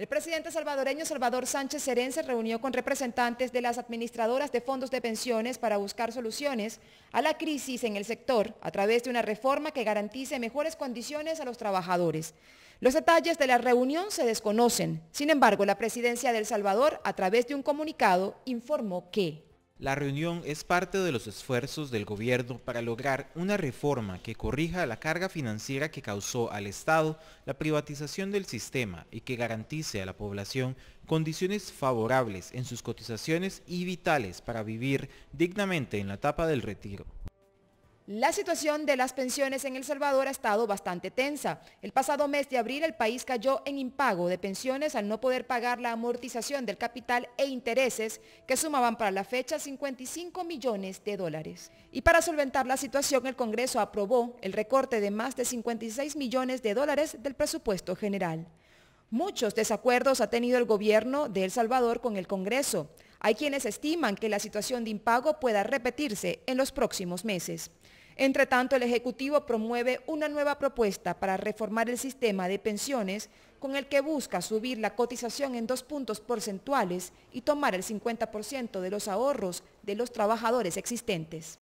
El presidente salvadoreño Salvador Sánchez Serén se reunió con representantes de las administradoras de fondos de pensiones para buscar soluciones a la crisis en el sector a través de una reforma que garantice mejores condiciones a los trabajadores. Los detalles de la reunión se desconocen. Sin embargo, la presidencia de El Salvador, a través de un comunicado, informó que... La reunión es parte de los esfuerzos del gobierno para lograr una reforma que corrija la carga financiera que causó al Estado la privatización del sistema y que garantice a la población condiciones favorables en sus cotizaciones y vitales para vivir dignamente en la etapa del retiro. La situación de las pensiones en El Salvador ha estado bastante tensa. El pasado mes de abril el país cayó en impago de pensiones al no poder pagar la amortización del capital e intereses que sumaban para la fecha 55 millones de dólares. Y para solventar la situación el Congreso aprobó el recorte de más de 56 millones de dólares del presupuesto general. Muchos desacuerdos ha tenido el gobierno de El Salvador con el Congreso. Hay quienes estiman que la situación de impago pueda repetirse en los próximos meses. Entre tanto, el Ejecutivo promueve una nueva propuesta para reformar el sistema de pensiones con el que busca subir la cotización en dos puntos porcentuales y tomar el 50% de los ahorros de los trabajadores existentes.